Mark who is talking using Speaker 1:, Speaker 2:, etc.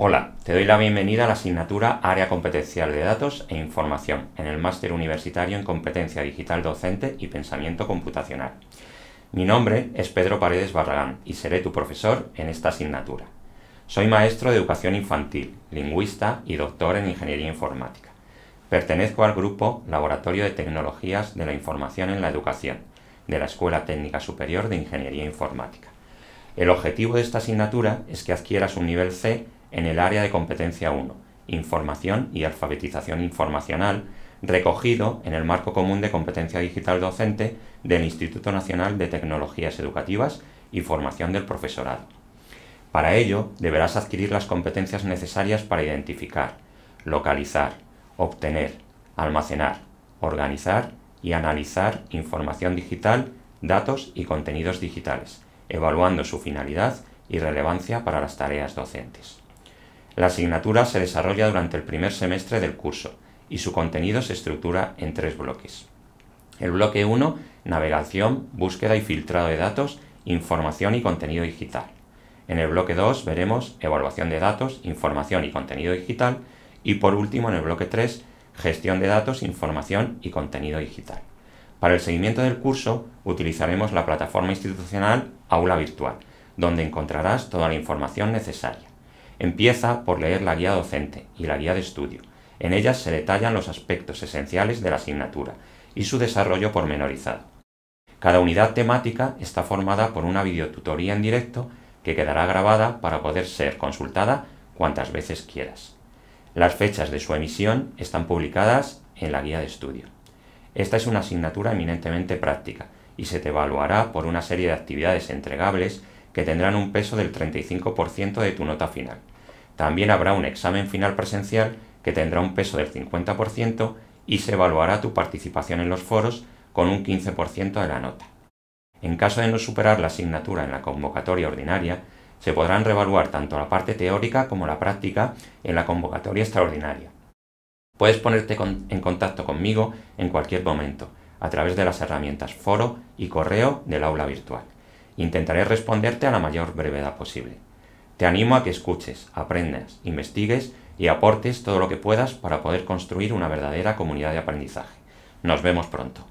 Speaker 1: Hola, te doy la bienvenida a la asignatura Área Competencial de Datos e Información en el Máster Universitario en Competencia Digital Docente y Pensamiento Computacional. Mi nombre es Pedro Paredes Barragán y seré tu profesor en esta asignatura. Soy maestro de educación infantil, lingüista y doctor en ingeniería informática. Pertenezco al grupo Laboratorio de Tecnologías de la Información en la Educación, de la Escuela Técnica Superior de Ingeniería Informática. El objetivo de esta asignatura es que adquieras un nivel C en el área de competencia 1, Información y Alfabetización Informacional, recogido en el marco común de competencia digital docente del Instituto Nacional de Tecnologías Educativas y Formación del Profesorado. Para ello, deberás adquirir las competencias necesarias para identificar, localizar, obtener, almacenar, organizar y analizar información digital, datos y contenidos digitales, evaluando su finalidad y relevancia para las tareas docentes. La asignatura se desarrolla durante el primer semestre del curso y su contenido se estructura en tres bloques. El bloque 1, navegación, búsqueda y filtrado de datos, información y contenido digital. En el bloque 2 veremos evaluación de datos, información y contenido digital. Y por último, en el bloque 3, gestión de datos, información y contenido digital. Para el seguimiento del curso utilizaremos la plataforma institucional Aula Virtual, donde encontrarás toda la información necesaria. Empieza por leer la guía docente y la guía de estudio. En ellas se detallan los aspectos esenciales de la asignatura y su desarrollo pormenorizado. Cada unidad temática está formada por una videotutoría en directo que quedará grabada para poder ser consultada cuantas veces quieras. Las fechas de su emisión están publicadas en la guía de estudio. Esta es una asignatura eminentemente práctica y se te evaluará por una serie de actividades entregables que tendrán un peso del 35% de tu nota final. También habrá un examen final presencial que tendrá un peso del 50% y se evaluará tu participación en los foros con un 15% de la nota. En caso de no superar la asignatura en la convocatoria ordinaria, se podrán reevaluar tanto la parte teórica como la práctica en la convocatoria extraordinaria. Puedes ponerte en contacto conmigo en cualquier momento, a través de las herramientas foro y correo del aula virtual. Intentaré responderte a la mayor brevedad posible. Te animo a que escuches, aprendas, investigues y aportes todo lo que puedas para poder construir una verdadera comunidad de aprendizaje. Nos vemos pronto.